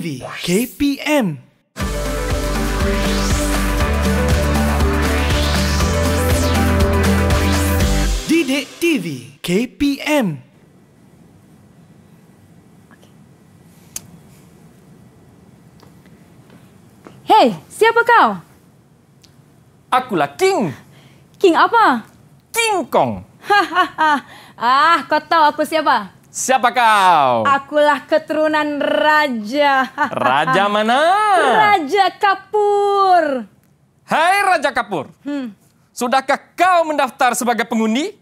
TV KPM. Didik TV KPM. Hey, siapa kau? Akulah King. King apa? King Kong. Ah, kau tahu aku siapa? Siapa kau? Akulah keturunan raja. Raja mana? Raja Kapur. Hai Raja Kapur. Hmm. Sudahkah kau mendaftar sebagai pengundi?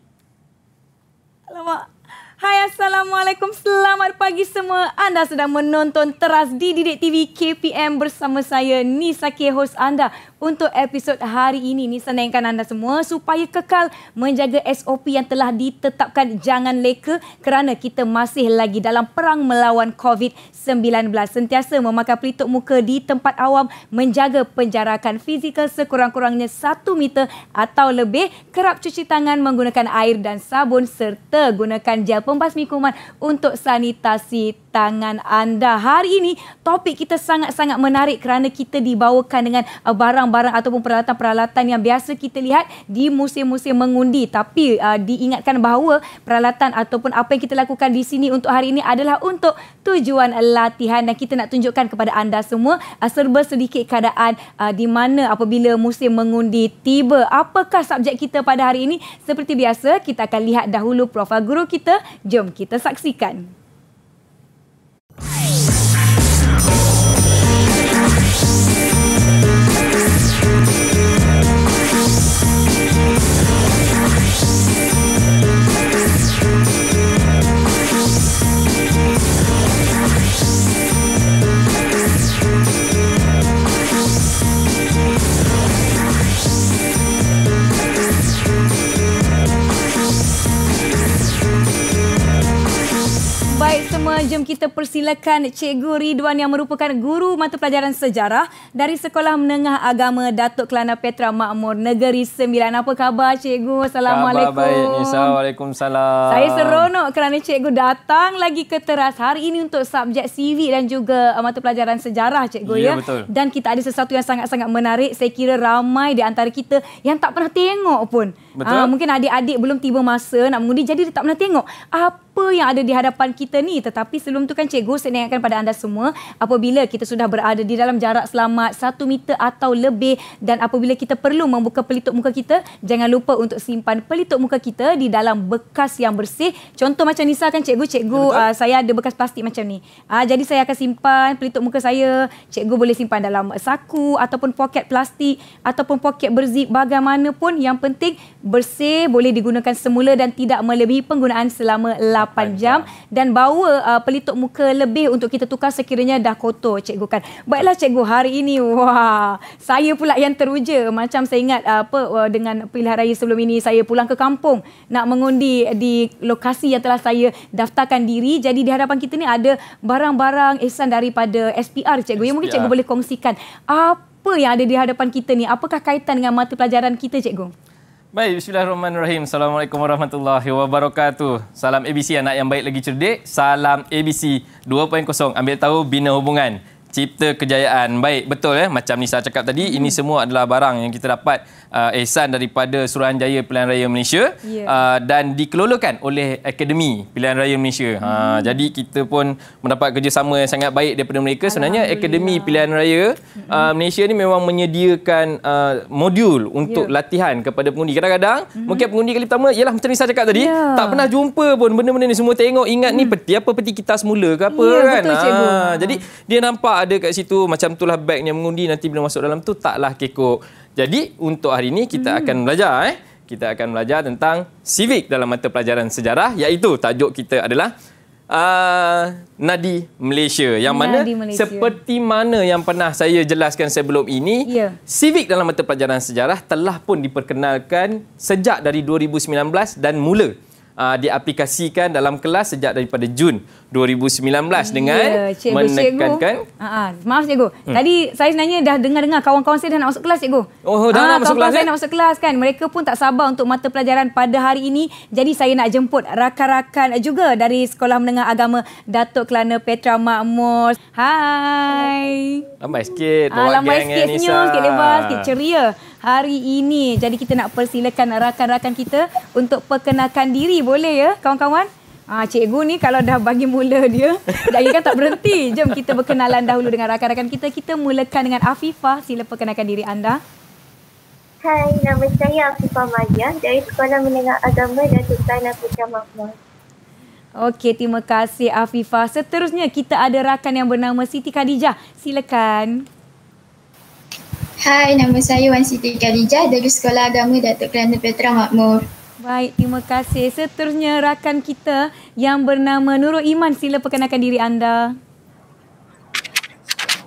Alamak. Hai Assalamualaikum. Selamat pagi semua. Anda sedang menonton Teras di Didik TV KPM bersama saya Nisa K host anda untuk episod hari ini ni senangkan anda semua supaya kekal menjaga SOP yang telah ditetapkan jangan leka kerana kita masih lagi dalam perang melawan COVID-19 sentiasa memakai pelitup muka di tempat awam menjaga penjarakan fizikal sekurang-kurangnya 1 meter atau lebih kerap cuci tangan menggunakan air dan sabun serta gunakan gel pembasmi kuman untuk sanitasi tangan anda hari ini topik kita sangat-sangat menarik kerana kita dibawakan dengan barang barang-barang ataupun peralatan-peralatan yang biasa kita lihat di musim-musim mengundi tapi uh, diingatkan bahawa peralatan ataupun apa yang kita lakukan di sini untuk hari ini adalah untuk tujuan latihan dan kita nak tunjukkan kepada anda semua uh, serba sedikit keadaan uh, di mana apabila musim mengundi tiba apakah subjek kita pada hari ini seperti biasa kita akan lihat dahulu profil guru kita jom kita saksikan Thank pertama, jom kita persilakan Cikgu Ridwan yang merupakan guru mata pelajaran sejarah dari Sekolah Menengah Agama Datuk Kelana Petra Makmur Negeri Sembilan. Apa khabar Cikgu? Assalamualaikum. Khabar baik. Assalamualaikum. Saya seronok kerana Cikgu datang lagi ke teras hari ini untuk subjek civik dan juga uh, mata pelajaran sejarah Cikgu. Ya, ya. betul. Dan kita ada sesuatu yang sangat-sangat menarik. Saya kira ramai di antara kita yang tak pernah tengok pun. Betul. Ha, mungkin adik-adik belum tiba masa nak mengundi jadi dia tak pernah tengok apa yang ada di hadapan kita ni. Tetapi sebelum tu kan cikgu saya ingatkan pada anda semua apabila kita sudah berada di dalam jarak selamat satu meter atau lebih dan apabila kita perlu membuka pelitup muka kita jangan lupa untuk simpan pelitup muka kita di dalam bekas yang bersih. Contoh macam Nisa kan cikgu, cikgu ya, uh, saya ada bekas plastik macam ni. Uh, jadi saya akan simpan pelitup muka saya. Cikgu boleh simpan dalam saku ataupun poket plastik ataupun poket berzip bagaimanapun yang penting bersih boleh digunakan semula dan tidak melebihi penggunaan selama 8 jam dan bawa uh, pelitup muka lebih untuk kita tukar sekiranya dah kotor cikgu kan baiklah cikgu hari ini wah saya pula yang teruja macam saya ingat uh, apa uh, dengan pilihan raya sebelum ini saya pulang ke kampung nak mengundi di lokasi yang telah saya daftarkan diri jadi di hadapan kita ni ada barang-barang ihsan daripada SPR cikgu yang mungkin cikgu boleh kongsikan apa yang ada di hadapan kita ni apakah kaitan dengan mata pelajaran kita cikgu Baik, bismillahirrahmanirrahim. Assalamualaikum warahmatullahi wabarakatuh. Salam ABC anak yang baik lagi cerdik. Salam ABC 2.0. Ambil tahu bina hubungan cipta kejayaan. Baik, betul ya. Eh? Macam Nisa cakap tadi, hmm. ini semua adalah barang yang kita dapat uh, ehsan daripada Suruhanjaya Pilihan Raya Malaysia yeah. uh, dan dikelolakan oleh Akademi Pilihan Raya Malaysia. Ha, hmm. Ha, jadi kita pun mendapat kerjasama yang sangat baik daripada mereka. Sebenarnya Akademi Pilihan Raya hmm. uh, Malaysia ni memang menyediakan uh, modul untuk yeah. latihan kepada pengundi. Kadang-kadang hmm. mungkin pengundi kali pertama ialah macam Nisa cakap tadi, yeah. tak pernah jumpa pun benda-benda ni semua tengok ingat hmm. ni peti apa peti kita semula ke apa yeah, kan. Betul, ha, jadi dia nampak ada kat situ macam itulah bagnya mengundi nanti bila masuk dalam tu taklah kekok. Jadi untuk hari ini kita hmm. akan belajar eh. Kita akan belajar tentang civic dalam mata pelajaran sejarah iaitu tajuk kita adalah Uh, Nadi Malaysia yang Nadi mana Malaysia. seperti mana yang pernah saya jelaskan sebelum ini yeah. civic dalam mata pelajaran sejarah telah pun diperkenalkan sejak dari 2019 dan mula uh, diaplikasikan dalam kelas sejak daripada Jun 2019 dengan yeah, menekankan. Cikgu. Ha, ha. maaf cikgu. Hmm. Tadi saya sebenarnya dah dengar-dengar kawan-kawan saya dah nak masuk kelas cikgu. Oh, dah uh, nak masuk kelas. kan? nak masuk kelas kan. Mereka pun tak sabar untuk mata pelajaran pada hari ini. Jadi saya nak jemput rakan-rakan juga dari Sekolah Menengah Agama Datuk Kelana Petra Makmur. Hai. Lambai sikit. Bawa uh, sikit Nisa. senyum, sikit lebar, sikit ceria. Hari ini jadi kita nak persilakan rakan-rakan kita untuk perkenalkan diri boleh ya kawan-kawan? Ah, cikgu ni kalau dah bagi mula dia, dia kan tak berhenti. Jom kita berkenalan dahulu dengan rakan-rakan kita. Kita mulakan dengan Afifah. Sila perkenalkan diri anda. Hai, nama saya Afifah Maria dari Sekolah Menengah Agama dan Tuan Afrika Mahmud. Okey, terima kasih Afifah. Seterusnya kita ada rakan yang bernama Siti Khadijah. Silakan. Hai, nama saya Wan Siti Khadijah dari Sekolah Agama Datuk Kelana Petra Makmur. Baik, terima kasih. Seterusnya rakan kita yang bernama Nurul Iman, sila perkenalkan diri anda.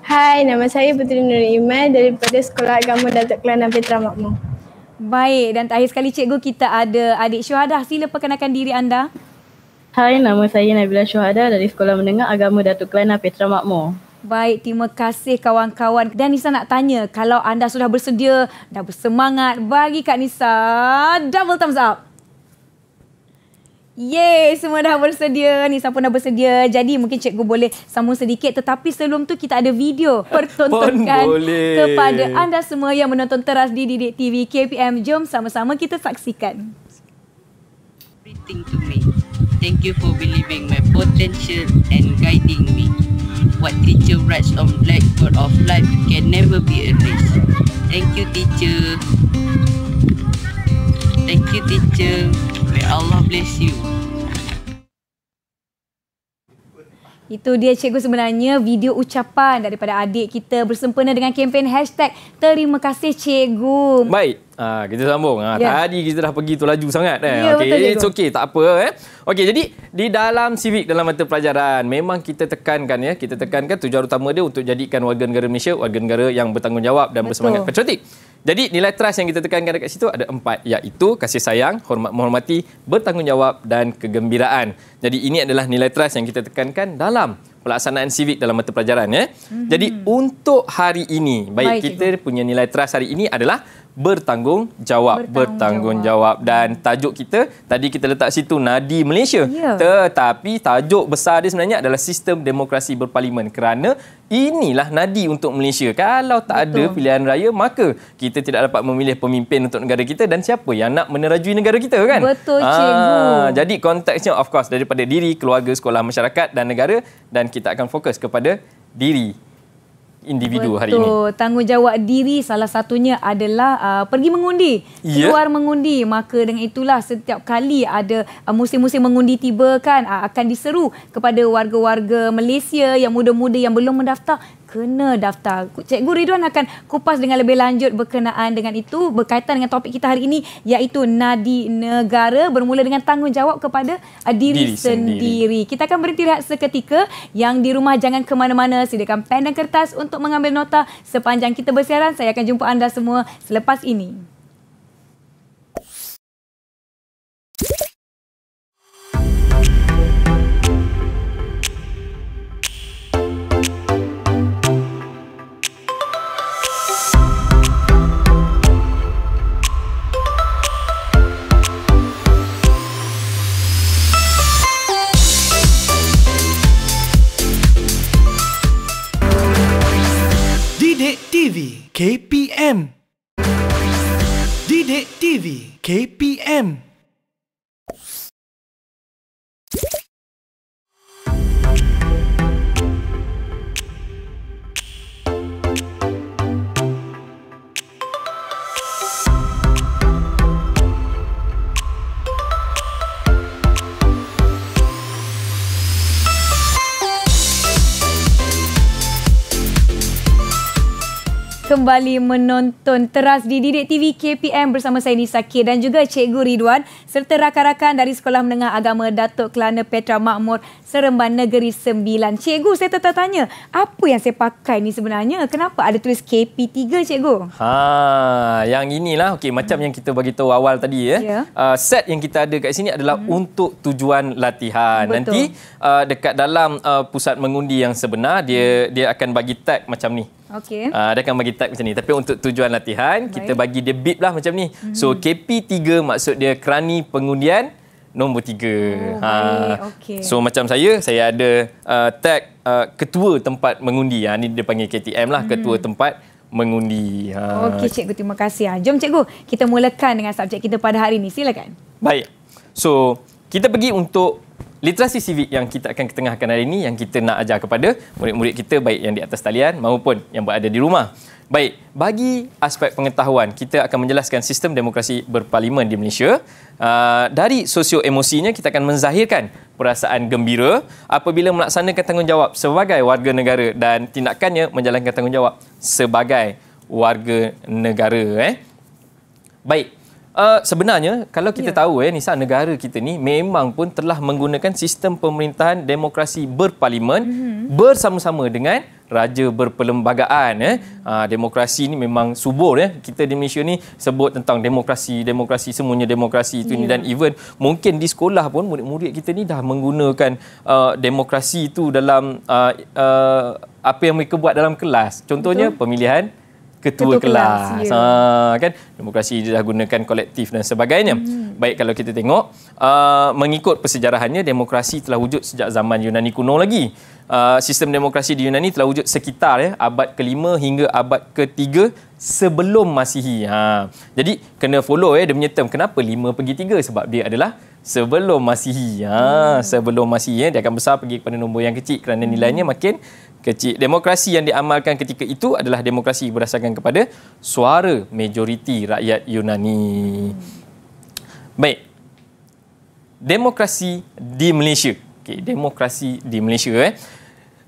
Hai, nama saya Puteri Nurul Iman daripada Sekolah Agama Datuk Kelana Petra Makmur. Baik, dan terakhir sekali cikgu kita ada adik Syuhadah. Sila perkenalkan diri anda. Hai, nama saya Nabila Syuhadah dari Sekolah Menengah Agama Datuk Kelana Petra Makmur. Baik, terima kasih kawan-kawan. Dan Nisa nak tanya, kalau anda sudah bersedia, dah bersemangat, bagi Kak Nisa double thumbs up. Yeay, semua dah bersedia. Nisa pun dah bersedia. Jadi mungkin cikgu boleh sambung sedikit. Tetapi sebelum tu kita ada video pertontonkan kepada anda semua yang menonton teras di Didik TV KPM. Jom sama-sama kita saksikan. Everything to me. Thank you for believing my potential and guiding me what teacher writes on blackboard of life can never be erased. Thank you teacher. Thank you teacher. May Allah bless you. Itu dia cikgu sebenarnya video ucapan daripada adik kita bersempena dengan kempen hashtag Terima kasih cikgu. Baik. Ha, kita sambung. Ha, yeah. Tadi kita dah pergi tu laju sangat. Eh? Yeah, okay. Betul It's okay. Tak apa. Eh? Okay, jadi di dalam civic, dalam mata pelajaran, memang kita tekankan. ya Kita tekankan tujuan utama dia untuk jadikan warga negara Malaysia warga negara yang bertanggungjawab dan betul. bersemangat patriotik. Jadi nilai trust yang kita tekankan dekat situ ada empat iaitu kasih sayang, hormat menghormati, bertanggungjawab dan kegembiraan. Jadi ini adalah nilai trust yang kita tekankan dalam pelaksanaan civik dalam mata pelajaran ya. Mm-hmm. Jadi untuk hari ini baik, baik kita cikgu. punya nilai trust hari ini adalah bertanggung jawab bertanggung jawab dan tajuk kita tadi kita letak situ nadi Malaysia yeah. tetapi tajuk besar dia sebenarnya adalah sistem demokrasi berparlimen kerana inilah nadi untuk Malaysia kalau tak Betul. ada pilihan raya maka kita tidak dapat memilih pemimpin untuk negara kita dan siapa yang nak menerajui negara kita kan Betul ah, cikgu jadi konteksnya of course daripada diri keluarga sekolah masyarakat dan negara dan kita akan fokus kepada diri individu Betul. hari ini. Betul, tanggungjawab diri salah satunya adalah uh, pergi mengundi, yeah. keluar mengundi. Maka dengan itulah setiap kali ada uh, musim-musim mengundi tiba kan uh, akan diseru kepada warga-warga Malaysia yang muda-muda yang belum mendaftar kena daftar. Cikgu Ridwan akan kupas dengan lebih lanjut berkenaan dengan itu berkaitan dengan topik kita hari ini iaitu nadi negara bermula dengan tanggungjawab kepada uh, diri, diri sendiri. sendiri. Kita akan berhenti rehat seketika. Yang di rumah jangan ke mana-mana. Sediakan pen dan kertas untuk mengambil nota sepanjang kita bersiaran. Saya akan jumpa anda semua selepas ini. TV KPM Didik TV KPM kembali menonton Teras di Didik TV KPM bersama saya Nisa K dan juga Cikgu Ridwan serta rakan-rakan dari Sekolah Menengah Agama Datuk Kelana Petra Makmur Seremban Negeri Sembilan. Cikgu, saya tanya-tanya apa yang saya pakai ni sebenarnya? Kenapa ada tulis KP3, Cikgu? Ha, yang inilah, Okey, macam hmm. yang kita bagi tahu awal tadi. ya. Yeah. Ya. Uh, set yang kita ada kat sini adalah hmm. untuk tujuan latihan. Betul. Nanti uh, dekat dalam uh, pusat mengundi yang sebenar, dia hmm. dia akan bagi tag macam ni. Okay. Uh, ah, dia akan bagi tag macam ni. Tapi untuk tujuan latihan, Baik. kita bagi dia bip lah macam ni. Hmm. So KP3 maksud dia kerani pengundian nombor tiga. Oh, ha. Ah. Okay. So macam saya, saya ada uh, tag uh, ketua tempat mengundi. Ha. Ini dia panggil KTM lah, hmm. ketua tempat mengundi. Ha. Okey cikgu, terima kasih. Ha. Jom cikgu, kita mulakan dengan subjek kita pada hari ini. Silakan. Baik. So kita pergi untuk literasi sivik yang kita akan ketengahkan hari ini yang kita nak ajar kepada murid-murid kita baik yang di atas talian maupun yang berada di rumah. Baik, bagi aspek pengetahuan, kita akan menjelaskan sistem demokrasi berparlimen di Malaysia. Uh, dari emosinya kita akan menzahirkan perasaan gembira apabila melaksanakan tanggungjawab sebagai warga negara dan tindakannya menjalankan tanggungjawab sebagai warga negara. Eh. Baik, Uh, sebenarnya kalau kita yeah. tahu ya eh, Nisa negara kita ni memang pun telah menggunakan sistem pemerintahan demokrasi berparlimen mm-hmm. bersama-sama dengan raja berperlembagaan eh. Ha, demokrasi ni memang subur ya. Eh. Kita di Malaysia ni sebut tentang demokrasi, demokrasi semuanya demokrasi itu yeah. ni ya. dan even mungkin di sekolah pun murid-murid kita ni dah menggunakan uh, demokrasi itu dalam uh, uh, apa yang mereka buat dalam kelas. Contohnya Betul. pemilihan ketua, ketua kelas. Ya. Ha kan demokrasi dah gunakan kolektif dan sebagainya. Hmm. Baik kalau kita tengok uh, mengikut persejarahannya demokrasi telah wujud sejak zaman Yunani kuno lagi. Uh, sistem demokrasi di Yunani telah wujud sekitar ya abad ke-5 hingga abad ke-3 sebelum Masihi. Ha. Jadi kena follow ya dia punya term kenapa 5 pergi 3 sebab dia adalah sebelum Masihi. Ha hmm. sebelum Masihi ya dia akan besar pergi kepada nombor yang kecil kerana nilainya makin kecil. Demokrasi yang diamalkan ketika itu adalah demokrasi berdasarkan kepada suara majoriti rakyat Yunani. Hmm. Baik. Demokrasi di Malaysia. Okay, demokrasi di Malaysia eh.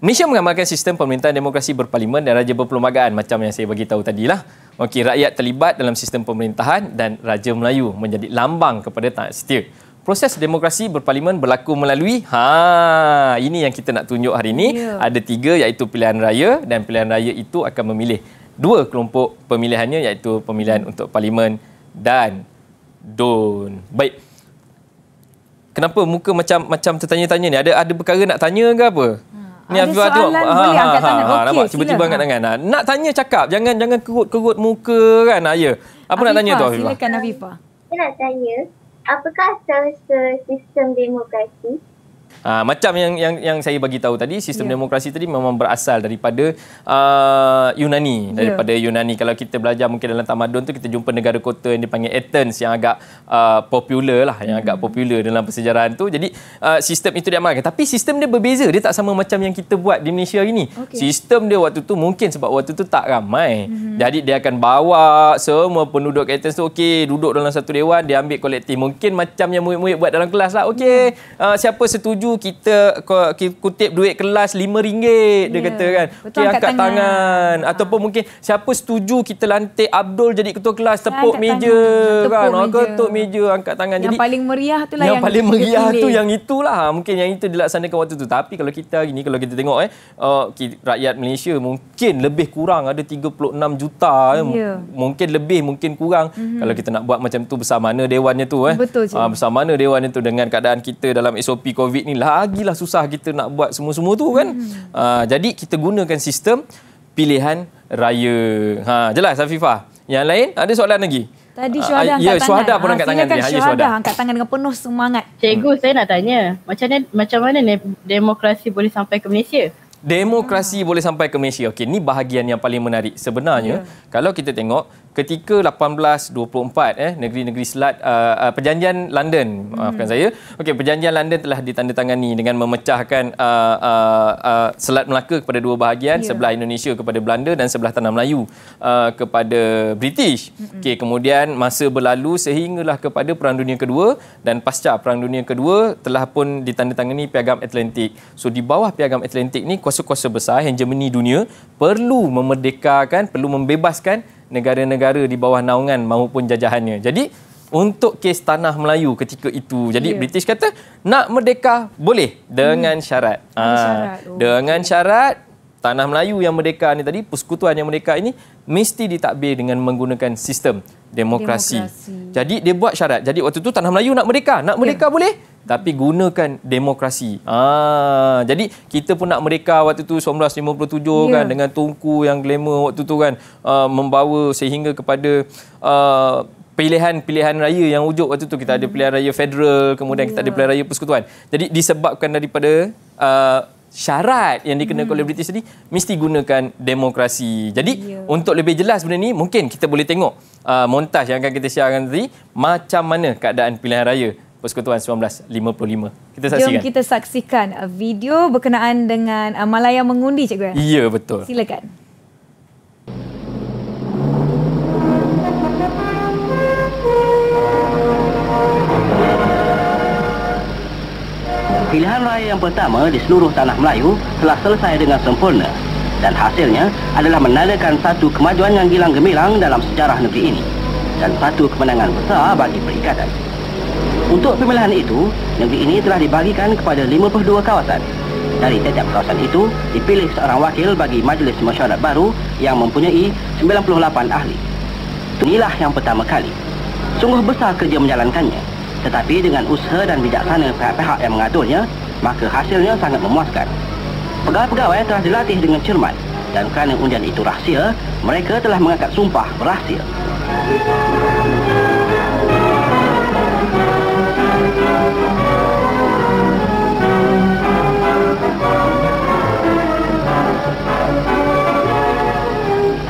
Malaysia mengamalkan sistem pemerintahan demokrasi berparlimen dan raja berperlembagaan macam yang saya bagi tahu tadilah. Okey, rakyat terlibat dalam sistem pemerintahan dan raja Melayu menjadi lambang kepada tanah setia proses demokrasi berparlimen berlaku melalui ha ini yang kita nak tunjuk hari ini yeah. ada tiga iaitu pilihan raya dan pilihan raya itu akan memilih dua kelompok pemilihannya iaitu pemilihan hmm. untuk parlimen dan don baik kenapa muka macam macam tertanya-tanya ni ada ada perkara nak tanya ke apa hmm. Ni ada soalan tengok. Ha, boleh ha, ha, Ha, okay, nampak, ha. Nak tanya cakap. Jangan jangan kerut-kerut muka kan Ayah. Apa Afifah, nak tanya tu Silakan Afifah. nak tanya apakah sistem demokrasi? Uh, macam yang yang yang saya bagi tahu tadi sistem yeah. demokrasi tadi memang berasal daripada uh, Yunani ya. daripada yeah. Yunani kalau kita belajar mungkin dalam tamadun tu kita jumpa negara kota yang dipanggil Athens yang agak uh, popular lah yang mm. agak hmm. popular dalam persejarahan tu jadi uh, sistem itu dia diamalkan tapi sistem dia berbeza dia tak sama macam yang kita buat di Malaysia ini okay. sistem dia waktu tu mungkin sebab waktu tu tak ramai mm jadi dia akan bawa semua penduduk Athens tu okey duduk dalam satu dewan dia ambil kolektif mungkin macam yang murid-murid buat dalam kelas lah okey hmm. uh, siapa setuju setuju kita kutip duit kelas RM5 dia yeah. kata kan okay, angkat tangan, tangan. Ha. ataupun ha. mungkin siapa setuju kita lantik Abdul jadi ketua kelas tepuk meja tangan. kan tepuk ha, meja. ketuk meja angkat tangan yang jadi, paling meriah tu lah yang, yang paling meriah tu yang itulah ha, mungkin yang itu dilaksanakan waktu tu tapi kalau kita gini kalau kita tengok eh uh, rakyat Malaysia mungkin lebih kurang ada 36 juta yeah. Ya. mungkin lebih mungkin kurang mm-hmm. kalau kita nak buat macam tu besar mana dewannya tu eh betul je. Uh, besar mana dewannya tu dengan keadaan kita dalam SOP COVID ni ni lagilah susah kita nak buat semua-semua tu kan. Hmm. Ha, jadi kita gunakan sistem pilihan raya. Ha jelas Safifah. Yang lain ada soalan lagi? Tadi ah, Syuhada ya, angkat ya, tangan. Syuhada pun ah, angkat tangan. Silakan ya, Syuhada angkat tangan dengan penuh semangat. Cikgu, hmm. saya nak tanya. Macam mana, macam mana demokrasi boleh sampai ke Malaysia? demokrasi hmm. boleh sampai ke Malaysia. Okey, ni bahagian yang paling menarik sebenarnya. Yeah. Kalau kita tengok ketika 1824 eh negeri-negeri Selat uh, uh, perjanjian London hmm. maafkan saya. Okey, perjanjian London telah ditandatangani dengan memecahkan uh, uh, uh, Selat Melaka kepada dua bahagian, yeah. sebelah Indonesia kepada Belanda dan sebelah tanah Melayu uh, kepada British. Hmm. Okey, kemudian masa berlalu sehinggalah kepada Perang Dunia Kedua dan pasca Perang Dunia Kedua telah pun ditandatangani Piagam Atlantik. So di bawah Piagam Atlantik ni kuasa-kuasa besar hegemoni dunia perlu memerdekakan, perlu membebaskan negara-negara di bawah naungan maupun jajahannya. Jadi untuk kes tanah Melayu ketika itu. Jadi yeah. British kata nak merdeka boleh dengan hmm. syarat. Dengan ha, syarat. Oh. Dengan syarat tanah Melayu yang merdeka ni tadi persekutuan yang merdeka ini mesti ditadbir dengan menggunakan sistem demokrasi. demokrasi. Jadi dia buat syarat. Jadi waktu tu tanah Melayu nak merdeka, nak merdeka yeah. boleh tapi gunakan demokrasi. Ah, jadi kita pun nak mereka waktu tu 1957 yeah. kan dengan tungku yang glamour waktu tu kan uh, membawa sehingga kepada uh, pilihan-pilihan raya yang wujud waktu tu kita ada hmm. pilihan raya federal kemudian yeah. kita ada ya. pilihan raya persekutuan. Jadi disebabkan daripada uh, syarat yang dikenakan hmm. oleh British tadi mesti gunakan demokrasi. Jadi yeah. untuk lebih jelas benda ni mungkin kita boleh tengok uh, montaj yang akan kita siarkan tadi macam mana keadaan pilihan raya Persekutuan 1955. Kita saksikan. Jom kita saksikan video berkenaan dengan ah, Malaya mengundi cikgu. Eh? Ya betul. Silakan. Pilihan raya yang pertama di seluruh tanah Melayu telah selesai dengan sempurna dan hasilnya adalah menandakan satu kemajuan yang gilang gemilang dalam sejarah negeri ini dan satu kemenangan besar bagi perikatan. Untuk pemilihan itu, negeri ini telah dibagikan kepada 52 kawasan. Dari setiap kawasan itu, dipilih seorang wakil bagi majlis Masyarakat baru yang mempunyai 98 ahli. Inilah yang pertama kali. Sungguh besar kerja menjalankannya. Tetapi dengan usaha dan bijaksana pihak-pihak yang mengaturnya, maka hasilnya sangat memuaskan. Pegawai-pegawai telah dilatih dengan cermat dan kerana undian itu rahsia, mereka telah mengangkat sumpah berhasil.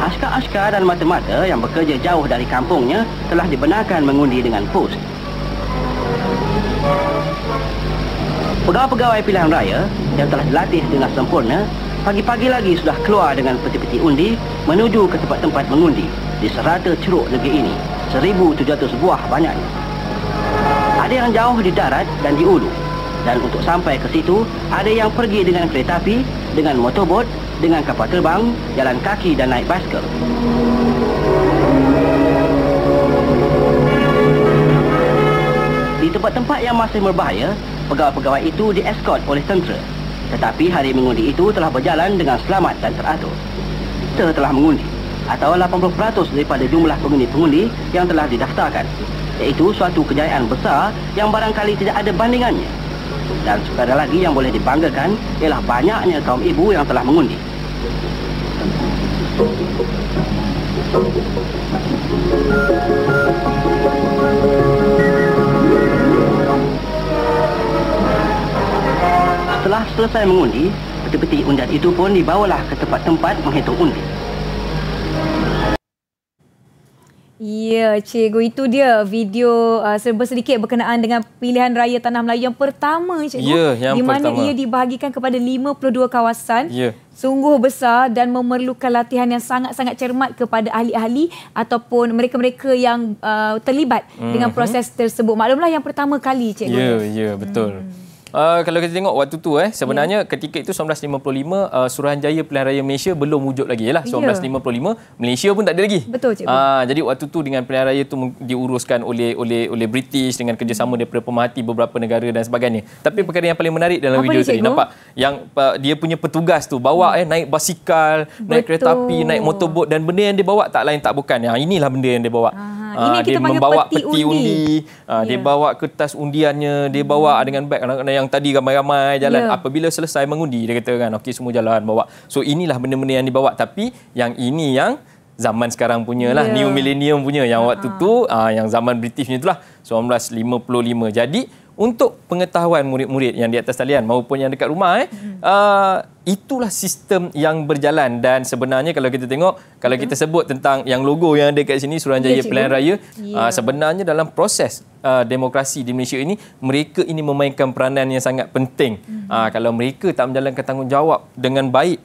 Askar-askar dan mata-mata yang bekerja jauh dari kampungnya telah dibenarkan mengundi dengan pos. Pegawai-pegawai pilihan raya yang telah dilatih dengan sempurna pagi-pagi lagi sudah keluar dengan peti-peti undi menuju ke tempat-tempat mengundi di serata ceruk negeri ini 1700 buah banyaknya ada yang jauh di darat dan di ulu. Dan untuk sampai ke situ, ada yang pergi dengan kereta api, dengan motorbot, dengan kapal terbang, jalan kaki dan naik basket. Di tempat-tempat yang masih berbahaya, pegawai-pegawai itu dieskot oleh tentera. Tetapi hari mengundi itu telah berjalan dengan selamat dan teratur. Setelah mengundi, atau 80% daripada jumlah pengundi-pengundi yang telah didaftarkan iaitu suatu kejayaan besar yang barangkali tidak ada bandingannya. Dan sekadar lagi yang boleh dibanggakan ialah banyaknya kaum ibu yang telah mengundi. Setelah selesai mengundi, peti-peti undian itu pun dibawalah ke tempat-tempat menghitung undian. Ya, cikgu itu dia video uh, serba sedikit berkenaan dengan pilihan raya tanah Melayu yang pertama cikgu. Ya, yang di mana pertama. ia dibahagikan kepada 52 kawasan. Ya. Sungguh besar dan memerlukan latihan yang sangat-sangat cermat kepada ahli-ahli ataupun mereka-mereka yang uh, terlibat hmm dengan proses tersebut. Maklumlah yang pertama kali cikgu. Ya, ya, betul. Mm. Uh, kalau kita tengok waktu tu eh sebenarnya yeah. ketika itu 1955 uh, Suruhanjaya Pilihan Raya Malaysia belum wujud lagi lah 1955 yeah. Malaysia pun tak ada lagi. Betul cikgu. Uh, jadi waktu tu dengan pilihan raya tu diuruskan oleh oleh oleh British dengan kerjasama daripada pemerhati beberapa negara dan sebagainya. Tapi yeah. perkara yang paling menarik dalam Apa video ni, tadi nampak yang uh, dia punya petugas tu bawa hmm. eh naik basikal, Betul. naik kereta api, naik motorboat dan benda yang dia bawa tak lain tak bukan. Ha inilah benda yang dia bawa. uh ha, ini dia kita membawa peti, peti undi, undi. Ha, dia ya. bawa kertas undiannya dia hmm. bawa dengan beg yang tadi ramai-ramai jalan yeah. apabila selesai mengundi dia kata kan okey semua jalan bawa so inilah benda-benda yang dibawa tapi yang ini yang zaman sekarang punya lah yeah. new millennium punya yang uh-huh. waktu ah. tu uh, yang zaman british punya lah, 1955 jadi untuk pengetahuan murid-murid yang di atas talian maupun yang dekat rumah eh hmm. uh, itulah sistem yang berjalan dan sebenarnya kalau kita tengok kalau kita sebut tentang yang logo yang ada kat sini Suruhanjaya yeah, Pilihan Raya yeah. uh, sebenarnya dalam proses uh, demokrasi di Malaysia ini mereka ini memainkan peranan yang sangat penting hmm. uh, kalau mereka tak menjalankan tanggungjawab dengan baik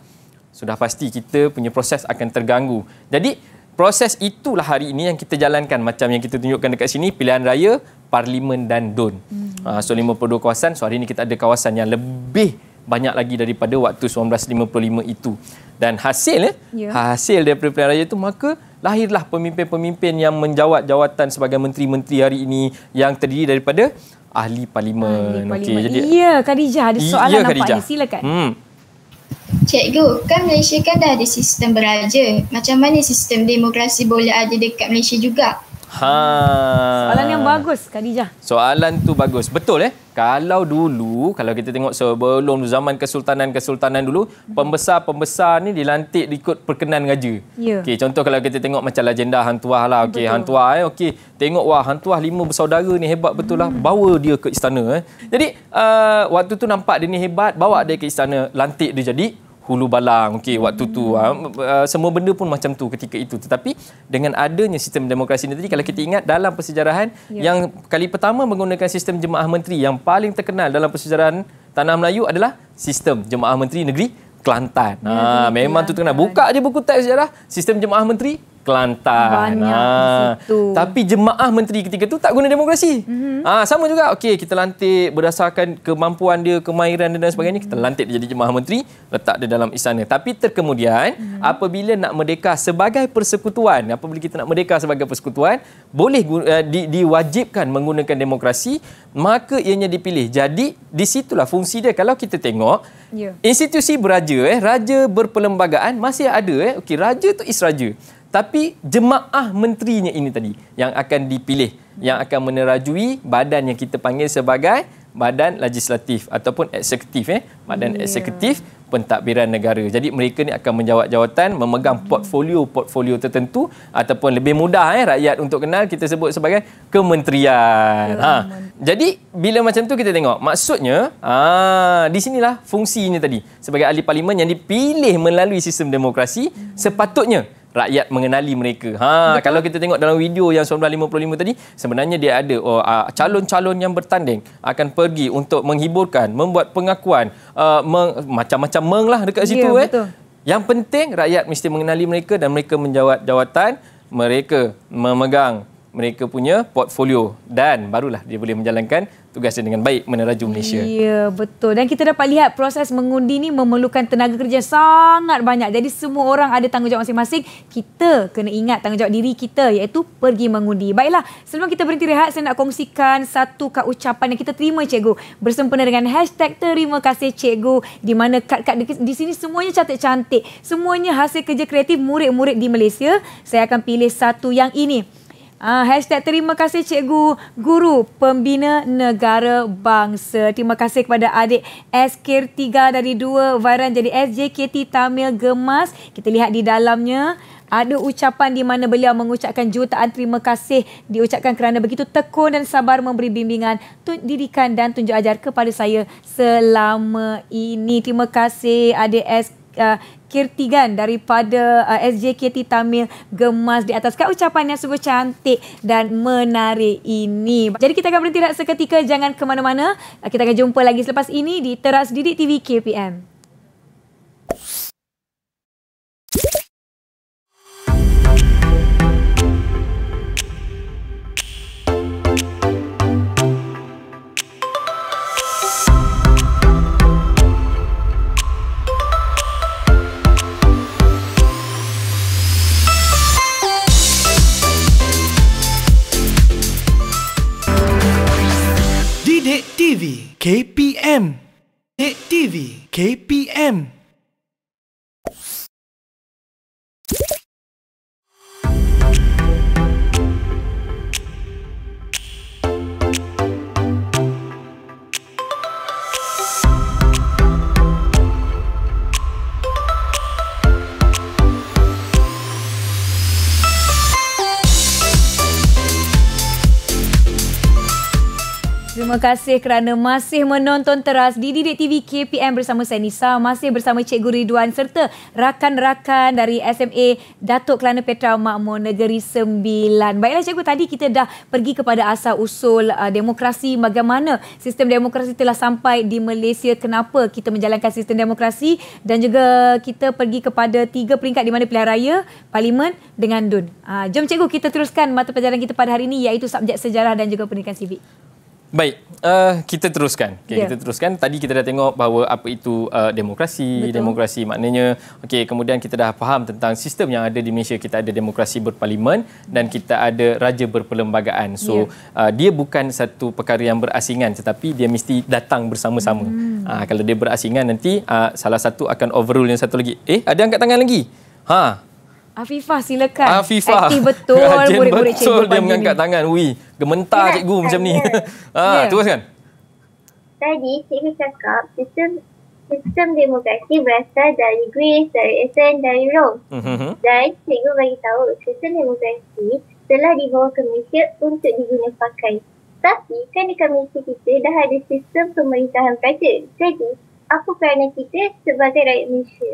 sudah pasti kita punya proses akan terganggu jadi proses itulah hari ini yang kita jalankan macam yang kita tunjukkan dekat sini pilihan raya parlimen dan don hmm. Ah, so 52 kawasan so hari ini kita ada kawasan yang lebih banyak lagi daripada waktu 1955 itu dan hasil eh yeah. hasil daripada pilihan raya itu maka lahirlah pemimpin-pemimpin yang menjawat jawatan sebagai menteri-menteri hari ini yang terdiri daripada ahli parlimen, ahli parlimen. okey jadi ya Khadijah ada soalan apa ni silakan hmm Cikgu, kan Malaysia kan dah ada sistem beraja. Macam mana sistem demokrasi boleh ada dekat Malaysia juga? Ha. Soalan yang bagus, Khadijah. Soalan tu bagus. Betul eh? Kalau dulu, kalau kita tengok sebelum zaman kesultanan-kesultanan dulu, pembesar-pembesar ni dilantik ikut perkenan raja. Yeah. Okey, contoh kalau kita tengok macam legenda Hantuah lah. Okey, Hantuah eh. Okey, tengok wah Hantuah lima bersaudara ni hebat betul hmm. lah. Bawa dia ke istana eh. Jadi, uh, waktu tu nampak dia ni hebat, bawa dia ke istana, lantik dia jadi hulu balang okey waktu hmm. tu ha, semua benda pun macam tu ketika itu tetapi dengan adanya sistem demokrasi ini tadi kalau kita ingat dalam persejarahan ya. yang kali pertama menggunakan sistem jemaah menteri yang paling terkenal dalam persejarahan tanah Melayu adalah sistem jemaah menteri negeri Kelantan. Ha memang tu terkenal. Buka aja buku teks sejarah sistem jemaah menteri Kelantan. Banyak ha. di ah. situ. Tapi jemaah menteri ketika tu tak guna demokrasi. Mm-hmm. Ha, sama juga. Okey, kita lantik berdasarkan kemampuan dia, kemahiran dia dan sebagainya. Mm-hmm. Kita mhm. lantik dia jadi jemaah menteri, letak dia dalam istana. Tapi terkemudian, mm-hmm. apabila nak merdeka sebagai persekutuan, apabila kita nak merdeka sebagai persekutuan, boleh uh, di, diwajibkan menggunakan demokrasi, maka ianya dipilih. Jadi, di situlah fungsi dia. Kalau kita tengok, yeah. institusi beraja, eh, raja berperlembagaan masih ada. Eh. Okey, raja tu is tapi jemaah menterinya ini tadi yang akan dipilih yang akan menerajui badan yang kita panggil sebagai badan legislatif ataupun eksekutif eh badan yeah. eksekutif pentadbiran negara. Jadi mereka ni akan menjawab jawatan memegang portfolio-portfolio tertentu ataupun lebih mudah eh rakyat untuk kenal kita sebut sebagai kementerian. Yeah. Ha. Jadi bila macam tu kita tengok maksudnya ha di sinilah fungsinya tadi sebagai ahli parlimen yang dipilih melalui sistem demokrasi yeah. sepatutnya rakyat mengenali mereka. Ha Betul. kalau kita tengok dalam video yang 1955 tadi sebenarnya dia ada oh, ah, calon-calon yang bertanding akan pergi untuk menghiburkan, membuat pengakuan uh, meng, macam-macam menglah dekat ya, situ yeah, eh. Yang penting rakyat mesti mengenali mereka dan mereka menjawat jawatan mereka memegang mereka punya portfolio dan barulah dia boleh menjalankan tugasnya dengan baik meneraju Malaysia. Ya, betul. Dan kita dapat lihat proses mengundi ni memerlukan tenaga kerja sangat banyak. Jadi semua orang ada tanggungjawab masing-masing. Kita kena ingat tanggungjawab diri kita iaitu pergi mengundi. Baiklah, sebelum kita berhenti rehat, saya nak kongsikan satu kad ucapan yang kita terima cikgu. Bersempena dengan hashtag terima kasih cikgu. Di mana kad-kad di sini semuanya cantik-cantik. Semuanya hasil kerja kreatif murid-murid di Malaysia. Saya akan pilih satu yang ini. Ah, hashtag terima kasih cikgu guru pembina negara bangsa. Terima kasih kepada adik SK3 dari dua viral jadi SJKT Tamil Gemas. Kita lihat di dalamnya. Ada ucapan di mana beliau mengucapkan jutaan terima kasih diucapkan kerana begitu tekun dan sabar memberi bimbingan, tun- didikan dan tunjuk ajar kepada saya selama ini. Terima kasih adik SK. Uh, ah, Kirtigan daripada uh, SJKT Tamil gemas di atas. Kak ucapan yang sungguh cantik dan menarik ini. Jadi kita akan berhenti seketika. Jangan ke mana-mana. Uh, kita akan jumpa lagi selepas ini di Teras Didik TV KPM. KPM TV KPM Terima kasih kerana masih menonton teras di Didik TV KPM bersama saya Nisa, masih bersama Cikgu Ridwan serta rakan-rakan dari SMA Datuk Kelana Petra Makmur Negeri Sembilan. Baiklah Cikgu, tadi kita dah pergi kepada asal usul uh, demokrasi, bagaimana sistem demokrasi telah sampai di Malaysia, kenapa kita menjalankan sistem demokrasi dan juga kita pergi kepada tiga peringkat di mana pilihan raya, parlimen dengan DUN. Uh, jom Cikgu, kita teruskan mata pelajaran kita pada hari ini iaitu subjek sejarah dan juga pendidikan sivik. Baik, uh, kita teruskan. Okay, yeah. Kita teruskan. Tadi kita dah tengok bahawa apa itu uh, demokrasi. Betul. Demokrasi maknanya, okay, kemudian kita dah faham tentang sistem yang ada di Malaysia. Kita ada demokrasi berparlimen dan kita ada raja berperlembagaan. So, yeah. Ya. uh, dia bukan satu perkara yang berasingan tetapi dia mesti datang bersama-sama. Hmm. Uh, kalau dia berasingan nanti, uh, salah satu akan overrule yang satu lagi. Eh, ada angkat tangan lagi? Haa. Afifah silakan. Afifah. Aktif betul murid-murid cikgu. Betul dia mengangkat ini. tangan. Ui, gementar ya, cikgu macam ya. ni. ha, ya. teruskan. Tadi cikgu cakap sistem sistem demokrasi berasal dari Greece, dari Athens, dari Rome. Mm-hmm. Dan cikgu bagi tahu sistem demokrasi telah dibawa ke Malaysia untuk digunakan. Tapi kan di Malaysia kita dah ada sistem pemerintahan kerja. Jadi apa peranan kita sebagai rakyat Malaysia?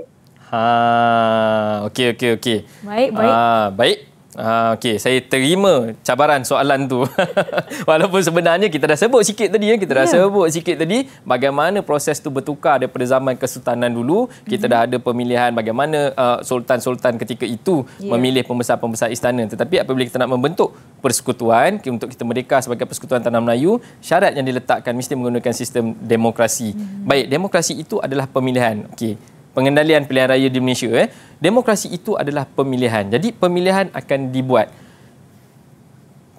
Ha, okey okey okey. Baik, baik. Ha, baik. Ha, okey, saya terima cabaran soalan tu. Walaupun sebenarnya kita dah sebut sikit tadi ya, kita dah yeah. sebut sikit tadi bagaimana proses tu bertukar daripada zaman kesultanan dulu, kita mm-hmm. dah mhm. ada pemilihan bagaimana uh, sultan-sultan ketika itu yeah. memilih pembesar-pembesar istana. Tetapi apabila kita nak membentuk persekutuan untuk kita merdeka sebagai persekutuan tanah Melayu, syarat yang diletakkan mesti menggunakan sistem demokrasi. Mm-hmm. Baik, demokrasi itu adalah pemilihan. Okey pengendalian pilihan raya di Malaysia eh. Demokrasi itu adalah pemilihan. Jadi pemilihan akan dibuat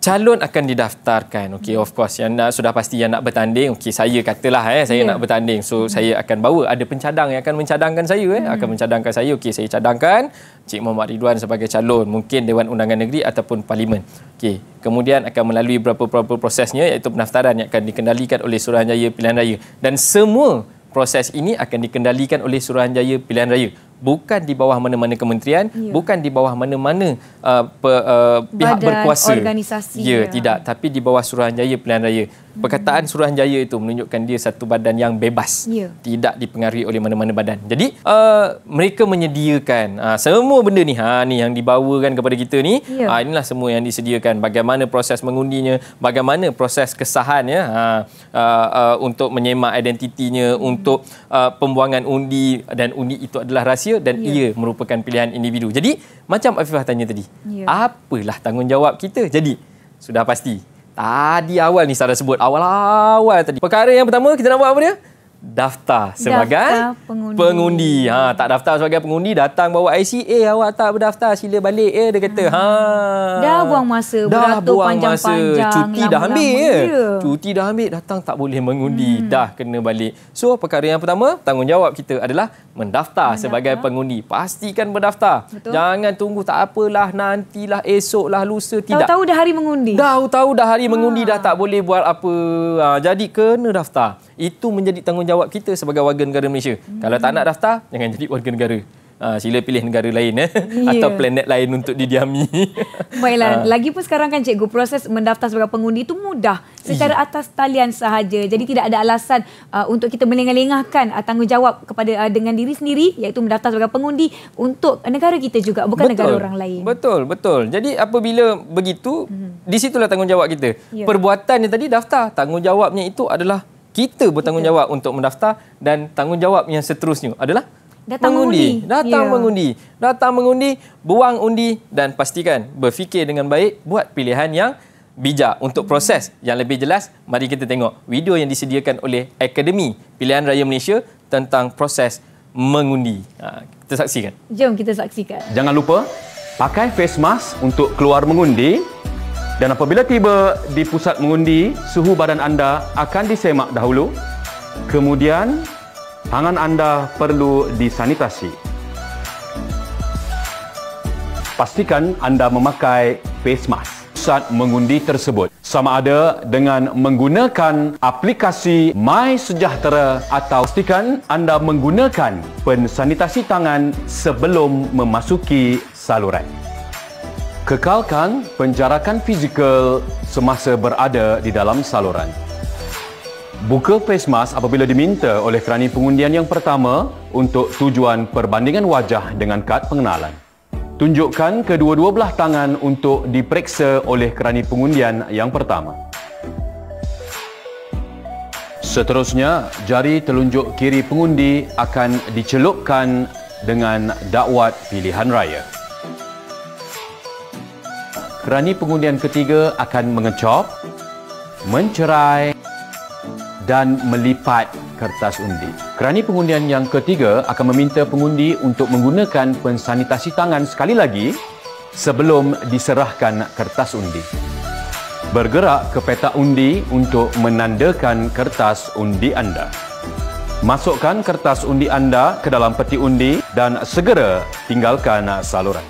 calon akan didaftarkan. Okey, of course yang nak, sudah pasti yang nak bertanding. Okey, saya katalah eh saya yeah. nak bertanding. So mm. saya akan bawa ada pencadang yang akan mencadangkan saya eh, mm. akan hmm. mencadangkan saya. Okey, saya cadangkan Cik Muhammad Ridwan sebagai calon, mungkin Dewan Undangan Negeri ataupun parlimen. Okey, kemudian akan melalui beberapa-beberapa prosesnya iaitu pendaftaran yang akan dikendalikan oleh Suruhanjaya Pilihan Raya dan semua proses ini akan dikendalikan oleh Suruhanjaya Pilihan Raya bukan di bawah mana-mana kementerian ya. bukan di bawah mana-mana uh, uh, pihak Badan, berkuasa organisasi ya, ya tidak tapi di bawah Suruhanjaya Pilihan Raya Perkataan Jaya itu menunjukkan dia satu badan yang bebas. Yeah. Tidak dipengaruhi oleh mana-mana badan. Jadi, uh, mereka menyediakan uh, semua benda ni, ha, ni yang dibawakan kepada kita ni, yeah. uh, inilah semua yang disediakan. Bagaimana proses mengundinya, bagaimana proses kesahan ya, uh, ha, uh, uh, untuk menyemak identitinya, mm. untuk uh, pembuangan undi dan undi itu adalah rahsia dan yeah. ia merupakan pilihan individu. Jadi, macam Afifah tanya tadi, yeah. apalah tanggungjawab kita? Jadi, sudah pasti Tadi awal ni Sarah sebut. Awal-awal tadi. Perkara yang pertama kita nak buat apa dia? daftar sebagai daftar pengundi. pengundi. Ha tak daftar sebagai pengundi datang bawa IC eh awak tak berdaftar sila balik eh dia kata ah. ha, dah buang masa dah beratur panjang-panjang panjang, cuti dah ambil ya. cuti dah ambil datang tak boleh mengundi hmm. dah kena balik so perkara yang pertama tanggungjawab kita adalah mendaftar, mendaftar. sebagai pengundi pastikan berdaftar Betul. jangan tunggu tak apalah nantilah esoklah lusa tidak tahu dah hari mengundi dah tahu dah hari ha. mengundi ah. dah tak boleh buat apa ha, jadi kena daftar itu menjadi tanggungjawab tanggungjawab kita sebagai warga negara Malaysia. Hmm. Kalau tak nak daftar, jangan jadi warga negara. Ha, sila pilih negara lain eh? yeah. atau planet lain untuk didiami. Baiklah, ha. lagi pun sekarang kan cikgu, proses mendaftar sebagai pengundi itu mudah. Secara yeah. Hmm. atas talian sahaja. Jadi tidak ada alasan uh, untuk kita melengah-lengahkan uh, tanggungjawab kepada uh, dengan diri sendiri iaitu mendaftar sebagai pengundi untuk negara kita juga, bukan betul. negara orang lain. Betul, betul. Jadi apabila begitu, hmm. di situlah tanggungjawab kita. Yeah. yang tadi daftar, tanggungjawabnya itu adalah kita bertanggungjawab untuk mendaftar dan tanggungjawab yang seterusnya adalah datang mengundi. mengundi. Datang yeah. mengundi. Datang mengundi, buang undi dan pastikan berfikir dengan baik buat pilihan yang bijak untuk hmm. proses yang lebih jelas mari kita tengok video yang disediakan oleh Akademi Pilihan Raya Malaysia tentang proses mengundi. Ha, kita saksikan. Jom kita saksikan. Jangan lupa pakai face mask untuk keluar mengundi dan apabila tiba di pusat mengundi, suhu badan anda akan disemak dahulu. Kemudian, tangan anda perlu disanitasi. Pastikan anda memakai face mask pusat mengundi tersebut sama ada dengan menggunakan aplikasi My Sejahtera atau pastikan anda menggunakan pensanitasi tangan sebelum memasuki saluran. Kekalkan penjarakan fizikal semasa berada di dalam saluran. Buka face mask apabila diminta oleh kerani pengundian yang pertama untuk tujuan perbandingan wajah dengan kad pengenalan. Tunjukkan kedua-dua belah tangan untuk diperiksa oleh kerani pengundian yang pertama. Seterusnya, jari telunjuk kiri pengundi akan dicelupkan dengan dakwat pilihan raya kerani pengundian ketiga akan mengecop, mencerai dan melipat kertas undi. Kerani pengundian yang ketiga akan meminta pengundi untuk menggunakan pensanitasi tangan sekali lagi sebelum diserahkan kertas undi. Bergerak ke petak undi untuk menandakan kertas undi anda. Masukkan kertas undi anda ke dalam peti undi dan segera tinggalkan saluran.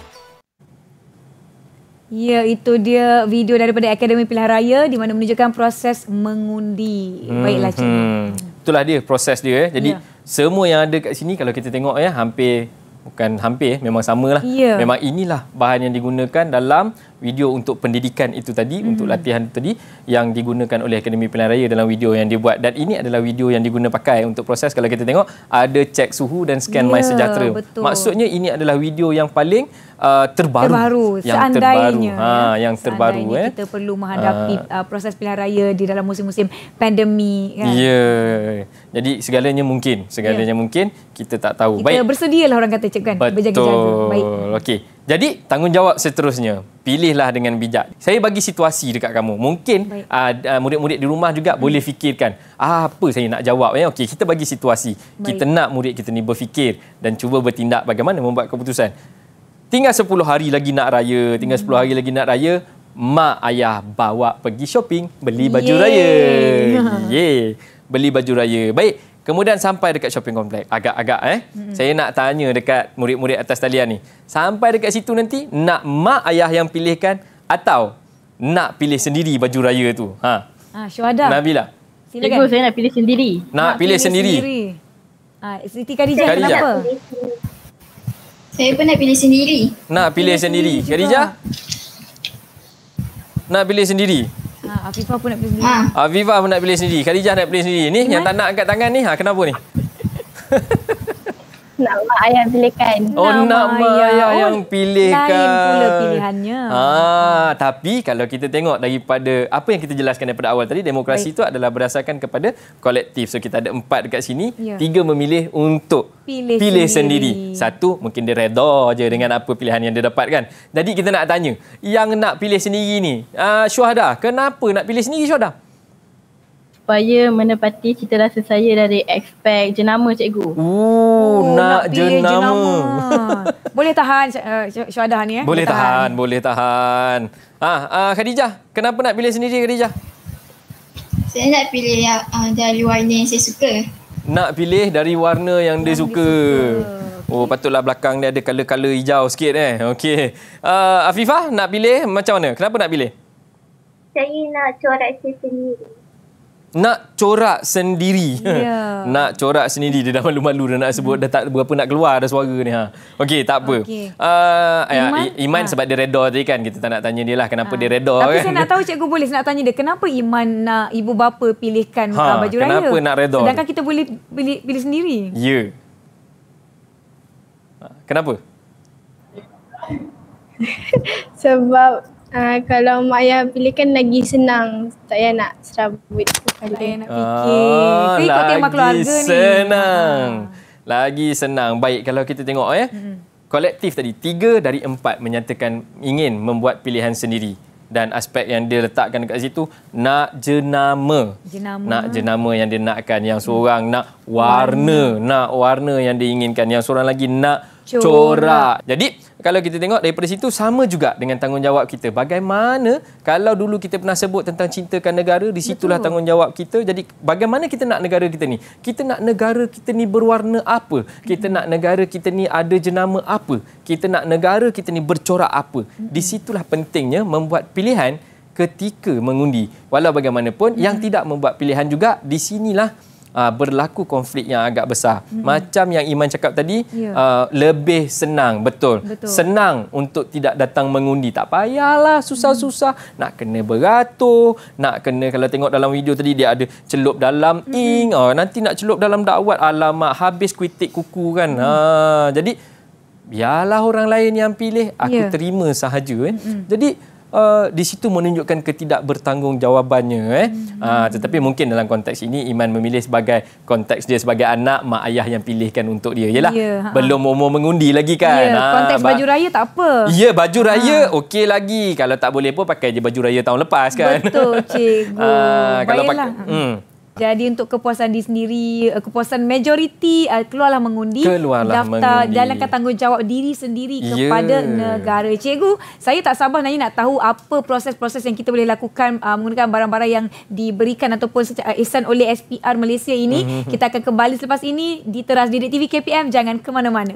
Ya, itu dia video daripada Akademi Pilihan Raya di mana menunjukkan proses mengundi. Hmm, Baiklah, Cik. Hmm. Itulah dia proses dia. Eh. Jadi, ya. semua yang ada kat sini kalau kita tengok ya, hampir bukan hampir memang samalah ya. memang inilah bahan yang digunakan dalam video untuk pendidikan itu tadi hmm untuk latihan tadi yang digunakan oleh Akademi Pilihan Raya dalam video yang dia buat dan ini adalah video yang diguna pakai untuk proses kalau kita tengok ada cek suhu dan scan yeah, My ya, Sejahtera. Betul. Maksudnya ini adalah video yang paling uh, terbaru, terbaru yang seandainya terbaru, ya. ha yang terbaru eh. kita perlu menghadapi ha. proses pilihan raya di dalam musim-musim pandemi kan. Ya. Yeah. Jadi segalanya mungkin, segalanya yeah. mungkin kita tak tahu. Kita Baik. lah orang kata cik kan betul. berjaga-jaga. Baik. Okey. Jadi tanggungjawab seterusnya pilihlah dengan bijak. Saya bagi situasi dekat kamu. Mungkin uh, murid-murid di rumah juga hmm. boleh fikirkan, ah, apa saya nak jawab? Ya? Okey, kita bagi situasi. Baik. Kita nak murid kita ni berfikir dan cuba bertindak bagaimana membuat keputusan. Tinggal 10 hari lagi nak raya, tinggal hmm. 10 hari lagi nak raya, mak ayah bawa pergi shopping, beli baju Yeay. raya. Ye. Beli baju raya. Baik. Kemudian sampai dekat shopping complex. Agak-agak eh. Mm-hmm. Saya nak tanya dekat murid-murid atas talian ni. Sampai dekat situ nanti nak mak ayah yang pilihkan atau nak pilih sendiri baju raya tu? Ha. Ah, Syuhada. Nabila. Cikgu, saya nak pilih sendiri. Nak, nak pilih, pilih sendiri. sendiri. Ah, Siti Khadijah kenapa? Saya pun nak pilih sendiri. Nak pilih, pilih sendiri. sendiri. Khadijah? Nak pilih sendiri. Ha, Afifah pun nak pilih sendiri. Ha. Afifah pun nak pilih sendiri. Khadijah nak pilih sendiri. Ni Iman? yang tak nak angkat tangan ni, ha, kenapa ni? nak mak ayah pilihkan. Oh nak, nak mak ayah, ayah oh, yang pilihkan. Lain pula pilihannya. Ah, tapi kalau kita tengok daripada apa yang kita jelaskan daripada awal tadi, demokrasi itu adalah berdasarkan kepada kolektif. So kita ada empat dekat sini, ya. tiga memilih untuk pilih, pilih sendiri. sendiri. Satu mungkin dia reda je dengan apa pilihan yang dia dapat kan. Jadi kita nak tanya, yang nak pilih sendiri ni, uh, Syuhada, kenapa nak pilih sendiri Syuhada? supaya menepati cita rasa saya dari expect jenama cikgu. Ooh, oh, nak jenama. jenama. boleh tahan uh, Syuadah ni eh? Boleh tahan, tahan, boleh tahan. Ah, ah Khadijah, kenapa nak pilih sendiri Khadijah? Saya nak pilih yang uh, ah, dari warna yang saya suka. Nak pilih dari warna yang, yang dia suka. Dia suka. Okay. Oh, patutlah belakang dia ada color-color hijau sikit eh. Okey. Uh, Afifah nak pilih macam mana? Kenapa nak pilih? Saya nak corak saya sendiri nak corak sendiri. Yeah. nak corak sendiri. Dia dah malu-malu dah nak sebut. Dah tak berapa nak keluar dah suara ni. Ha. Okey, tak apa. Okay. Uh, ah, ya, Iman, Iman ha. sebab dia redor tadi kan. Kita tak nak tanya dia lah kenapa ha. dia redor Tapi kan. saya nak tahu cikgu boleh nak tanya dia. Kenapa Iman nak ibu bapa pilihkan ha, baju kenapa raya? Kenapa nak redor? Sedangkan kita boleh pilih, pilih sendiri. Ya. Yeah. Kenapa? sebab uh, kalau mak ayah pilihkan lagi senang. Tak payah nak serabut. Lain nak ah, fikir. Ah, lagi keluarga senang. Ni. Ah. Lagi senang. Baik kalau kita tengok. Eh. Hmm. Kolektif tadi, tiga dari empat menyatakan ingin membuat pilihan sendiri. Dan aspek yang dia letakkan dekat situ, nak jenama. jenama. Nak jenama yang dia nakkan. Yang hmm. seorang hmm. nak warna. warna. Nak warna yang dia inginkan. Yang seorang lagi nak corak. corak. Jadi, kalau kita tengok daripada situ sama juga dengan tanggungjawab kita bagaimana kalau dulu kita pernah sebut tentang cintakan negara di situlah Betul. tanggungjawab kita jadi bagaimana kita nak negara kita ni kita nak negara kita ni berwarna apa kita hmm. nak negara kita ni ada jenama apa kita nak negara kita ni bercorak apa di hmm. situlah pentingnya membuat pilihan ketika mengundi walau bagaimanapun hmm. yang tidak membuat pilihan juga di sinilah uh, berlaku konflik yang agak besar. Hmm. Macam yang Iman cakap tadi, yeah. uh, lebih senang, betul. betul. Senang untuk tidak datang mengundi. Tak payahlah susah-susah hmm. nak kena beratur, nak kena kalau tengok dalam video tadi dia ada celup dalam hmm. ing, oh, ah, nanti nak celup dalam dakwat. Alamak, habis kuitik kuku kan. Hmm. Ha, jadi biarlah orang lain yang pilih, aku yeah. terima sahaja. Eh. Hmm. Jadi uh, di situ menunjukkan ketidakbertanggungjawabannya eh mm-hmm. uh, tetapi mungkin dalam konteks ini iman memilih sebagai konteks dia sebagai anak mak ayah yang pilihkan untuk dia yalah yeah, ya, belum umur mengundi lagi kan yeah, ya, ha, konteks baju raya tak apa ya yeah, baju ha. raya ha. okey lagi kalau tak boleh pun pakai je baju raya tahun lepas kan betul cikgu uh, kalau pakai hmm jadi untuk kepuasan di sendiri, eh, kepuasan majoriti eh, keluarlah mengundi keluarlah daftar mengundi. jalankan tanggungjawab diri sendiri ya. kepada negara. Cikgu, saya tak sabar nanti nak tahu apa proses-proses yang kita boleh lakukan uh, menggunakan barang-barang yang diberikan ataupun secara ihsan oleh SPR Malaysia ini. Mm-hmm. Kita akan kembali selepas ini di teras Didik TV KPM. Jangan ke mana-mana.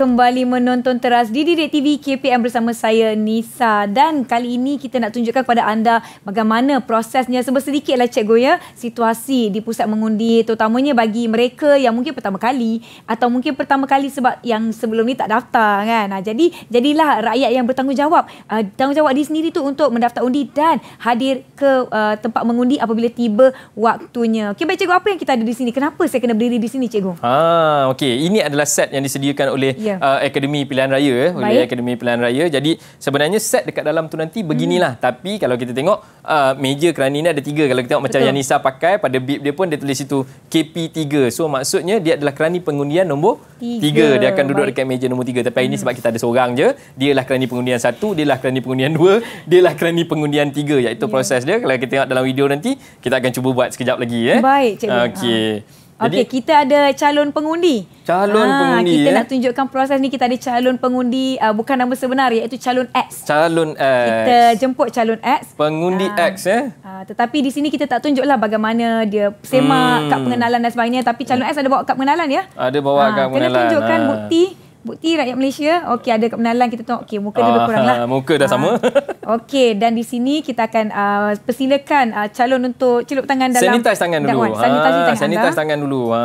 kembali menonton teras di Direk TV KPM bersama saya Nisa dan kali ini kita nak tunjukkan kepada anda bagaimana prosesnya sebab sedikitlah cikgu ya situasi di pusat mengundi terutamanya bagi mereka yang mungkin pertama kali atau mungkin pertama kali sebab yang sebelum ni tak daftar kan Nah ha, jadi jadilah rakyat yang bertanggungjawab uh, tanggungjawab di sendiri tu untuk mendaftar undi dan hadir ke uh, tempat mengundi apabila tiba waktunya okey baik cikgu apa yang kita ada di sini kenapa saya kena berdiri di sini cikgu Ah okey ini adalah set yang disediakan oleh ya yeah. uh, Akademi Pilihan Raya eh, oleh Baik. Akademi Pilihan Raya. Jadi sebenarnya set dekat dalam tu nanti beginilah. Hmm. Tapi kalau kita tengok uh, meja kerani ni ada tiga. Kalau kita tengok macam Yanisa pakai pada bib dia pun dia tulis situ KP3. So maksudnya dia adalah kerani pengundian nombor tiga. tiga. Dia akan duduk Baik. dekat meja nombor tiga. Tapi hmm. ini sebab kita ada seorang je. Dia lah kerani pengundian satu. Dia lah kerani pengundian dua. Dia lah kerani pengundian tiga. Iaitu yeah. proses dia. Kalau kita tengok dalam video nanti kita akan cuba buat sekejap lagi. Eh. Baik Cik Okey. Ha. Okey, kita ada calon pengundi. Calon ha, pengundi. Kita eh. nak tunjukkan proses ni kita ada calon pengundi uh, bukan nama sebenar iaitu calon X. Calon X. Kita jemput calon X. Pengundi uh, X eh. Uh, tetapi di sini kita tak tunjuklah bagaimana dia semak hmm. kad pengenalan dan sebagainya tapi calon X ada bawa kad pengenalan ya. Ada bawa kad uh, pengenalan. Kena tunjukkan ha. bukti bukti rakyat Malaysia okey ada kemenalan kita tengok okey muka dia uh, kurang lah ah, muka dah uh, sama ah, okey dan di sini kita akan uh, persilakan uh, calon untuk celup tangan dalam sanitasi tangan dulu ha sanitasi tangan, sanitasi tangan dulu ha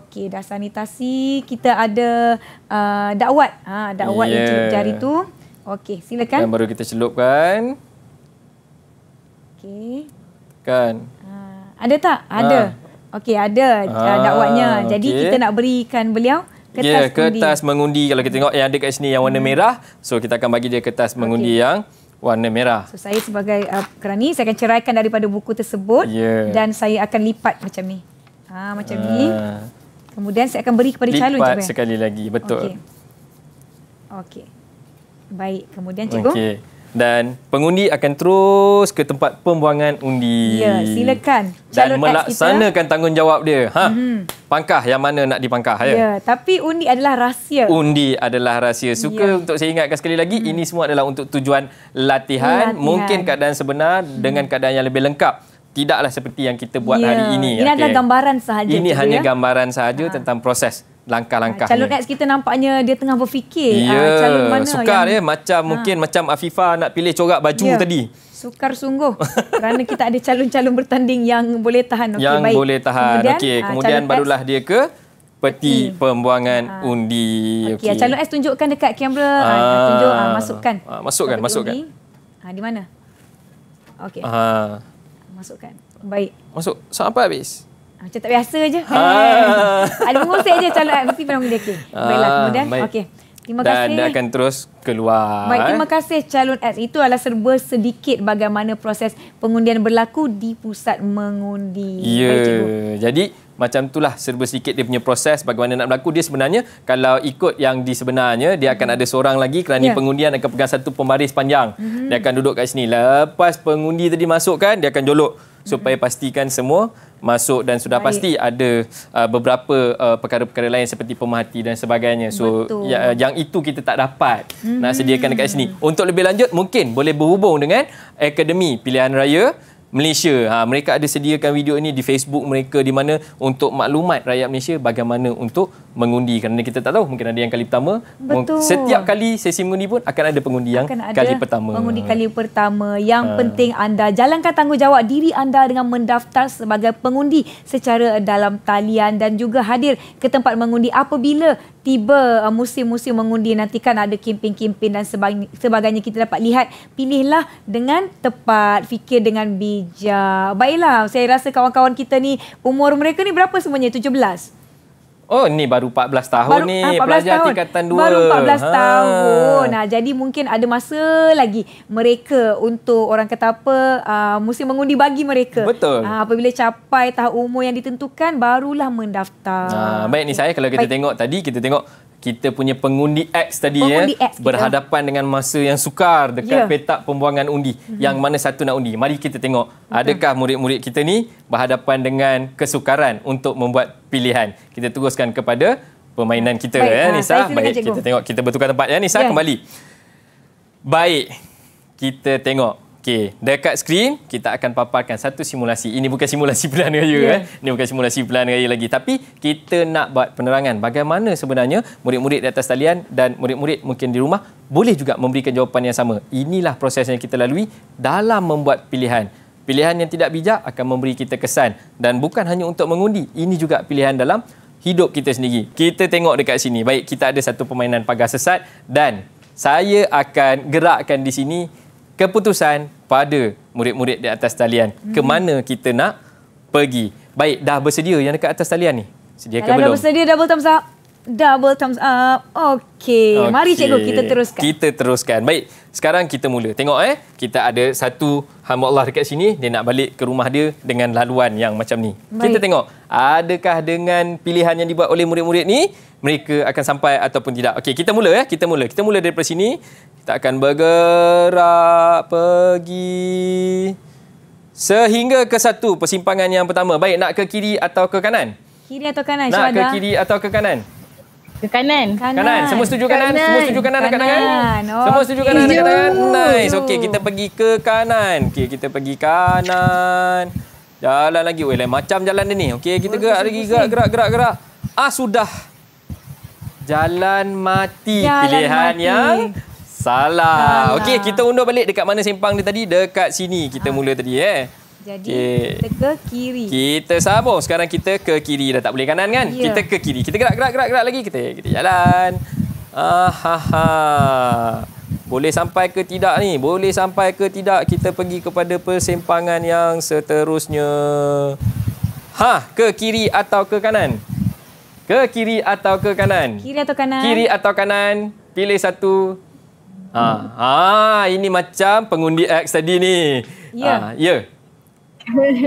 okey dah sanitasi kita ada uh, dakwat ha dakwat yeah. celup jari tu okey silakan dan baru kita celupkan okey kan uh, ada tak ada ha. okey ada uh, dakwatnya jadi kita nak berikan beliau kertas yeah, ya, kertas mengundi kalau kita tengok yang ada kat sini yang warna hmm. merah so kita akan bagi dia kertas mengundi okay. yang warna merah. So saya sebagai uh, kerani saya akan ceraikan daripada buku tersebut yeah. dan saya akan lipat macam ni. Ha macam uh. ni. Ah. Kemudian saya akan beri kepada lipat calon juga. Lipat sekali lagi. Betul. Okey. Okay. Baik, kemudian cikgu. Okey dan pengundi akan terus ke tempat pembuangan undi. Ya, silakan. Dan melaksanakan kita. tanggungjawab dia. Ha. Mm-hmm. Pangkah yang mana nak dipangkah ya. Ya, tapi undi adalah rahsia. Undi adalah rahsia. Ya. Suka ya. untuk saya ingatkan sekali lagi mm. ini semua adalah untuk tujuan latihan, latihan. mungkin keadaan sebenar mm. dengan hmm. keadaan yang lebih lengkap. Tidaklah seperti yang kita buat ya. hari ini. Ini okay. adalah gambaran sahaja. Ini hanya ya? gambaran sahaja ha. tentang proses langkah-langkah calon ex kita nampaknya dia tengah berfikir ah, ya, calon mana sukar ya macam ha. mungkin ah. macam Afifa nak pilih corak baju ya. tadi sukar sungguh kerana kita ada calon-calon bertanding yang boleh tahan okay, yang baik. boleh tahan kemudian, okay, ah, kemudian barulah dia ke peti okay. Hmm. pembuangan ha. undi okay. Okay. calon ex tunjukkan dekat kamera ha. Ha. tunjuk ha. masukkan ha. masukkan peti masukkan ha. di mana Okey. Ha. masukkan baik masuk sampai habis Ah, macam tak biasa je. Ha. Ada mengusik je calon MP pada Muda K. Baiklah, kemudian. Baik. Okay. Terima kasih. Dan dia akan terus keluar. Baik, terima kasih calon X. Itu adalah serba sedikit bagaimana proses pengundian berlaku di pusat mengundi. Ya, yeah. jadi macam itulah serba sedikit dia punya proses bagaimana nak berlaku dia sebenarnya kalau ikut yang di sebenarnya dia akan hmm. ada seorang lagi kerani yeah. pengundian akan pegang satu pembaris panjang mm-hmm. dia akan duduk kat sini lepas pengundi tadi masuk kan dia akan jolok supaya hmm. pastikan semua masuk dan sudah Baik. pasti ada uh, beberapa uh, perkara-perkara lain seperti pemerhati dan sebagainya. So Ya, uh, yang itu kita tak dapat mm-hmm. nak hmm. sediakan dekat sini. Untuk lebih lanjut mungkin boleh berhubung dengan Akademi Pilihan Raya Malaysia. Ha, mereka ada sediakan video ini di Facebook mereka di mana untuk maklumat rakyat Malaysia bagaimana untuk mengundi kerana kita tak tahu mungkin ada yang kali pertama Betul. setiap kali sesi mengundi pun akan ada pengundi yang akan kali ada pertama mengundi kali pertama yang ha. penting anda jalankan tanggungjawab diri anda dengan mendaftar sebagai pengundi secara dalam talian dan juga hadir ke tempat mengundi apabila tiba uh, musim-musim mengundi nanti kan ada kempen-kempen dan sebagainya kita dapat lihat pilihlah dengan tepat fikir dengan bijak hijab. Baiklah, saya rasa kawan-kawan kita ni umur mereka ni berapa semuanya? 17. Oh ni baru 14 tahun baru, ni ha, ah, 14 belajar tahun. tingkatan 2. Baru 14 ha. tahun. Nah, jadi mungkin ada masa lagi mereka untuk orang kata apa uh, ah, mesti mengundi bagi mereka. Betul. Uh, apabila capai tahap umur yang ditentukan barulah mendaftar. Ha, baik ni saya kalau kita baik. tengok tadi kita tengok kita punya pengundi X tadi ya X berhadapan kita. dengan masa yang sukar dekat yeah. petak pembuangan undi mm-hmm. yang mana satu nak undi mari kita tengok Betul. adakah murid-murid kita ni berhadapan dengan kesukaran untuk membuat pilihan kita teruskan kepada permainan kita baik, ya ha, Nisa baik, baik kita tengok kita bertukar tempat ya Nisa yeah. kembali baik kita tengok Okey, dekat skrin kita akan paparkan satu simulasi. Ini bukan simulasi pelan raya yeah. eh. Ini bukan simulasi pelan raya lagi. Tapi kita nak buat penerangan bagaimana sebenarnya murid-murid di atas talian dan murid-murid mungkin di rumah boleh juga memberikan jawapan yang sama. Inilah proses yang kita lalui dalam membuat pilihan. Pilihan yang tidak bijak akan memberi kita kesan dan bukan hanya untuk mengundi. Ini juga pilihan dalam hidup kita sendiri. Kita tengok dekat sini. Baik, kita ada satu permainan pagar sesat dan saya akan gerakkan di sini keputusan pada murid-murid di atas talian hmm. ke mana kita nak pergi. Baik, dah bersedia yang dekat atas talian ni? Sedia ke belum? Dah bersedia, double thumbs up. Double thumbs up. Okey, okay. mari cikgu kita teruskan. Kita teruskan. Baik, sekarang kita mula. Tengok eh, kita ada satu hamba Allah dekat sini, dia nak balik ke rumah dia dengan laluan yang macam ni. Baik. Kita tengok, adakah dengan pilihan yang dibuat oleh murid-murid ni, mereka akan sampai ataupun tidak. Okay, kita mula ya. Kita mula. Kita mula daripada sini. Kita akan bergerak pergi sehingga ke satu persimpangan yang pertama. Baik nak ke kiri atau ke kanan? Kiri atau kanan? Nak Syahada. ke kiri atau ke kanan? Ke kanan. kanan. Kanan. Semua setuju kanan? kanan. Semua setuju kanan dekat tangan? Oh. Semua setuju kanan dekat tangan? Nice. Okey, kita pergi ke kanan. Okey, kita pergi kanan. Jalan lagi. Weh, macam jalan dia ni. Okey, kita Bersi, gerak lagi. Gerak, gerak, gerak, gerak. Ah, sudah. Jalan mati. Jalan Pilihan mati. yang Salah. Salah. Okey, kita undur balik dekat mana simpang dia tadi? Dekat sini kita ha. mula tadi eh. Jadi okay. kita ke kiri. Kita sabo. Sekarang kita ke kiri dah tak boleh kanan kan? Ya. Kita ke kiri. Kita gerak gerak gerak gerak lagi kita. Kita jalan. Ah ha ha. Boleh sampai ke tidak ni? Boleh sampai ke tidak kita pergi kepada persimpangan yang seterusnya. Ha, ke kiri atau ke kanan? Ke kiri atau ke kanan? Kiri atau kanan? Kiri atau kanan? Pilih satu, Ah, ha. ah, ini macam pengundi X tadi ni. Ya. Yeah. Ha, ah, yeah.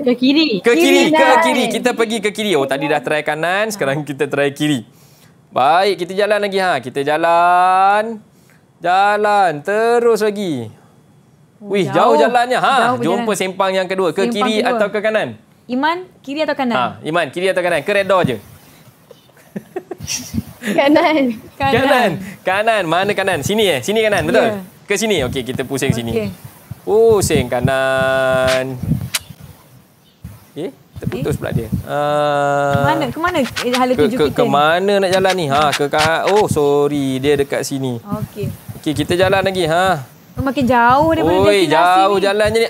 Ke kiri. Ke kiri, kiri ke nine. kiri. Kita pergi ke kiri. Oh, tadi dah try kanan, sekarang ha. kita try kiri. Baik, kita jalan lagi ha. Kita jalan. Jalan terus lagi. Oh, Wih, jauh, jauh jalannya ha. Jauh Jumpa jalan. sempang yang kedua. Ke sempang kiri kedua. atau ke kanan? Iman, kiri atau kanan? Ha, Iman, kiri atau kanan? Ke redor je. kanan. kanan. Kanan. Kanan. Mana kanan? Sini eh. Sini kanan, betul? Yeah. Ke sini. Okey, kita pusing okay. sini. Pusing oh, kanan. Eh, terputus okay. Eh? pula dia. Uh, ah. mana? Eh, ke mana hala tuju ke, kita? Ke mana nak jalan ni? Ha, ke Oh, sorry. Dia dekat sini. Okey. Okey, kita jalan lagi. Ha. Makin jauh daripada Oi, destinasi jauh ni. Jauh jalan ni.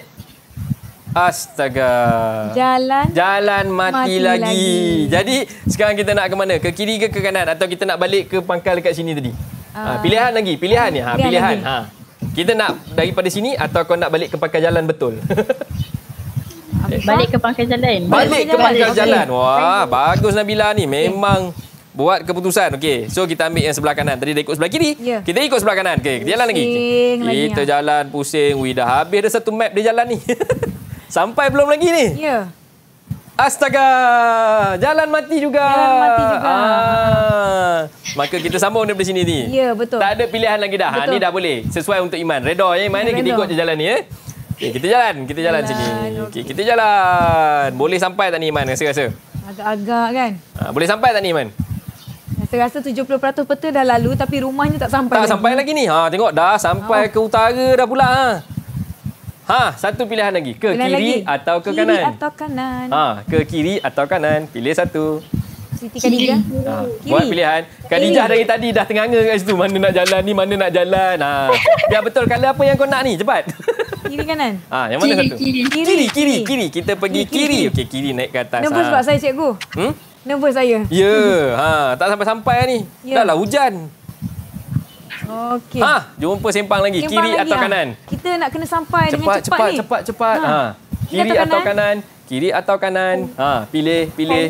Astaga. Jalan. Jalan mati, mati lagi. lagi. Jadi sekarang kita nak ke mana? Ke kiri ke ke kanan atau kita nak balik ke pangkal dekat sini tadi? Uh, ha, pilihan lagi, pilihan uh, ni. Ha, pilihan. pilihan. Ha. Kita nak daripada sini atau kau nak balik ke pangkal jalan betul? Eh. balik ke pangkal jalan. Balik, balik ke pangkal jalan. jalan. Okay. Wah, bagus Nabila ni. Memang okay. Buat keputusan. Okey. So kita ambil yang sebelah kanan. Tadi dia ikut sebelah kiri. Yeah. Kita ikut sebelah kanan. Okey. Jalan lagi. Okay. Kita ya. jalan pusing. Wih dah habis ada satu map dia jalan ni. Sampai belum lagi ni? Ya. Astaga! Jalan mati juga. Jalan mati juga. Ah. Maka kita sambung daripada sini ni. Ya, betul. Tak ada pilihan lagi dah. Ha, betul. Ha, ni dah boleh. Sesuai untuk iman. Redo, ya. Eh? Mana kita ikut je jalan ni ya. Eh? Okay, eh, kita jalan. Kita jalan, jalan sini. Okay, kita jalan. Boleh sampai tak ni Iman? Rasa-rasa. Agak-agak kan? Ha, boleh sampai tak ni Iman? Rasa-rasa 70% peta dah lalu tapi rumahnya tak sampai tak lagi. sampai lagi ni. Ha, tengok dah sampai ha. ke utara dah pula. Ha. Ha, satu pilihan lagi. Ke pilihan kiri lagi. atau ke kiri kanan? Kiri atau kanan. Ha, ke kiri atau kanan. Pilih satu. Siti Khadijah. Ha, kiri. buat pilihan. Khadijah dari tadi dah tenganga kat situ. Mana nak jalan ni, mana nak jalan. Ha, biar ya, betul kalau apa yang kau nak ni. Cepat. Kiri kanan. Ha, yang mana kiri, satu? Kiri. Kiri, kiri, kiri, kiri. Kita pergi kiri. kiri. kiri. Okey, kiri naik ke atas. Nombor ha. sebab saya cikgu. Hmm? Nervous saya. Ya, yeah. ha, tak sampai-sampai ni. Yeah. Dah lah hujan. Okey. Ha, jumpa sempang lagi sempang kiri lagi atau lah. kanan. Kita nak kena sampai cepat, dengan cepat, cepat ni. Cepat cepat cepat. Ha. ha. Kiri atau, atau kanan? Kiri atau kanan? Oh. Ha, pilih pilih.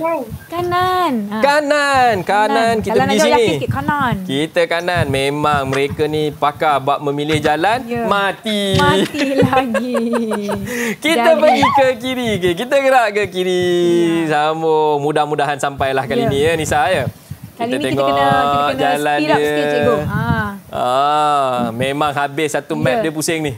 Kanan. Ha. Kanan. kanan, kanan kita jalan di sini. Sikit, kanan. Kita kanan. Memang mereka ni pakar bab memilih jalan yeah. mati. Mati lagi. kita Dan pergi ke kiri. Kita gerak ke kiri. Yeah. Sambung. Mudah-mudahan sampailah kali yeah. ni ya Nisa ya. Kali kita ni tengok kita kena, kita kena speed up sikit Ha. Ah, memang habis satu map yeah. dia pusing ni.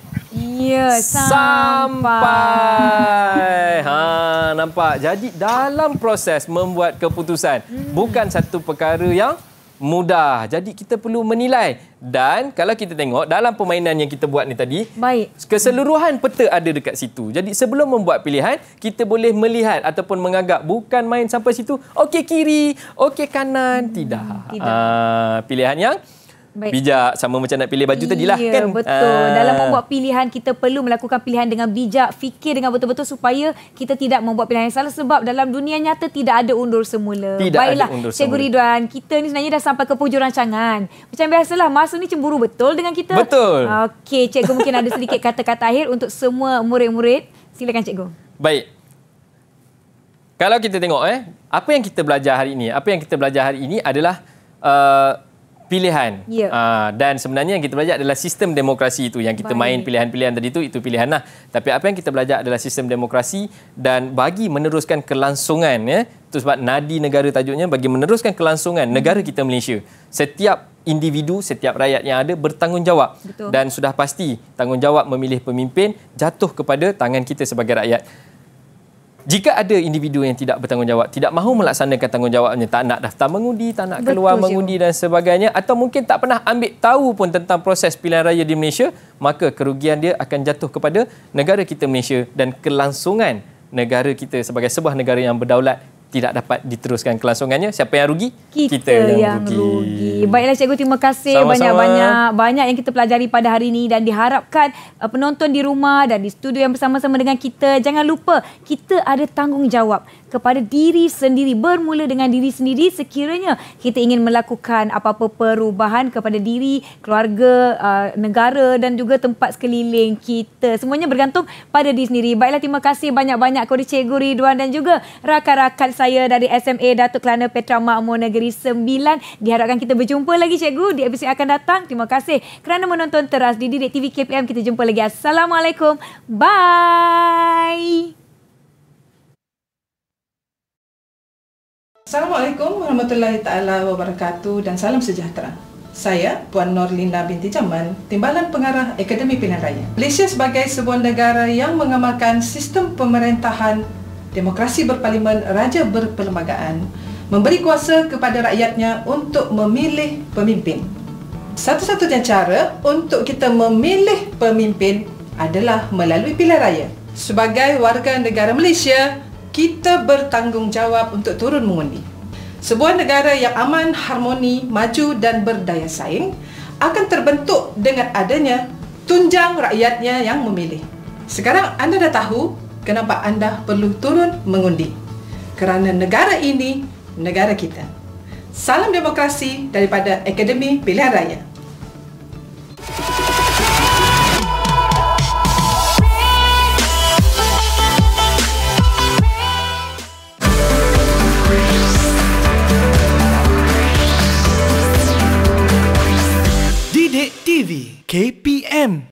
Ya, sampai. Ha, nampak. Jadi dalam proses membuat keputusan, hmm. bukan satu perkara yang mudah. Jadi kita perlu menilai dan kalau kita tengok dalam permainan yang kita buat ni tadi, baik. Keseluruhan peta ada dekat situ. Jadi sebelum membuat pilihan, kita boleh melihat ataupun menganggap bukan main sampai situ. Okey kiri, okey kanan, tidak. Hmm, tidak. Uh, pilihan yang Baik. bijak sama macam nak pilih baju ya, tadilah kan betul ah. dalam membuat pilihan kita perlu melakukan pilihan dengan bijak fikir dengan betul-betul supaya kita tidak membuat pilihan yang salah sebab dalam dunia nyata tidak ada undur semula tidak baiklah cikgu Ridwan kita ni sebenarnya dah sampai ke pujuran rancangan macam biasalah masa ni cemburu betul dengan kita betul okey cikgu mungkin ada sedikit kata-kata akhir untuk semua murid-murid silakan cikgu baik kalau kita tengok eh apa yang kita belajar hari ini apa yang kita belajar hari ini adalah uh, pilihan yeah. Ya. uh, dan sebenarnya yang kita belajar adalah sistem demokrasi itu yang kita Baik. main pilihan-pilihan tadi itu itu pilihan lah tapi apa yang kita belajar adalah sistem demokrasi dan bagi meneruskan kelangsungan ya itu sebab nadi negara tajuknya bagi meneruskan kelangsungan hmm. negara kita Malaysia setiap individu setiap rakyat yang ada bertanggungjawab Betul. dan sudah pasti tanggungjawab memilih pemimpin jatuh kepada tangan kita sebagai rakyat jika ada individu yang tidak bertanggungjawab tidak mahu melaksanakan tanggungjawabnya tak nak daftar mengundi tak nak Betul keluar je. mengundi dan sebagainya atau mungkin tak pernah ambil tahu pun tentang proses pilihan raya di Malaysia maka kerugian dia akan jatuh kepada negara kita Malaysia dan kelangsungan negara kita sebagai sebuah negara yang berdaulat tidak dapat diteruskan kelangsungannya siapa yang rugi kita, kita yang, yang rugi. rugi baiklah cikgu terima kasih banyak-banyak banyak yang kita pelajari pada hari ini dan diharapkan uh, penonton di rumah dan di studio yang bersama-sama dengan kita jangan lupa kita ada tanggungjawab kepada diri sendiri bermula dengan diri sendiri sekiranya kita ingin melakukan apa-apa perubahan kepada diri keluarga uh, negara dan juga tempat sekeliling kita semuanya bergantung pada diri sendiri baiklah terima kasih banyak-banyak kepada Cikgu Ridwan dan juga rakan-rakan saya dari SMA Datuk Kelana Petra Makmur Negeri 9 diharapkan kita berjumpa lagi Cikgu di episod yang akan datang terima kasih kerana menonton teras di Didik TV KPM kita jumpa lagi Assalamualaikum bye Bye. Assalamualaikum warahmatullahi taala wabarakatuh dan salam sejahtera. Saya Puan Norlinda binti Jaman, Timbalan Pengarah Akademi Pilihan Raya. Malaysia sebagai sebuah negara yang mengamalkan sistem pemerintahan demokrasi berparlimen raja berperlembagaan memberi kuasa kepada rakyatnya untuk memilih pemimpin. Satu-satunya cara untuk kita memilih pemimpin adalah melalui pilihan raya. Sebagai warga negara Malaysia, kita bertanggungjawab untuk turun mengundi. Sebuah negara yang aman, harmoni, maju dan berdaya saing akan terbentuk dengan adanya tunjang rakyatnya yang memilih. Sekarang anda dah tahu kenapa anda perlu turun mengundi. Kerana negara ini negara kita. Salam demokrasi daripada Akademi Pilihan Raya. Thank you. Update TV KPM